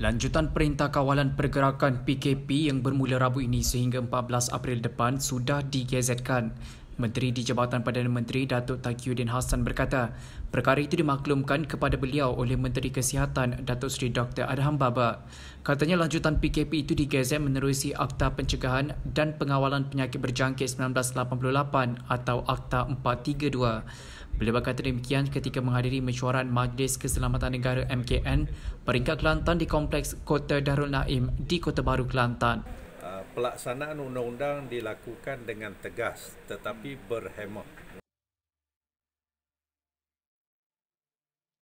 Lanjutan perintah kawalan pergerakan PKP yang bermula Rabu ini sehingga 14 April depan sudah digazetkan. Menteri di Jabatan Perdana Menteri Datuk Takiuddin Hassan berkata, perkara itu dimaklumkan kepada beliau oleh Menteri Kesihatan Datuk Seri Dr. Adham Baba. Katanya lanjutan PKP itu digezek menerusi Akta Pencegahan dan Pengawalan Penyakit Berjangkit 1988 atau Akta 432. Beliau berkata demikian ketika menghadiri mesyuarat Majlis Keselamatan Negara MKN peringkat Kelantan di Kompleks Kota Darul Naim di Kota Baru Kelantan pelaksanaan undang-undang dilakukan dengan tegas tetapi berhemat.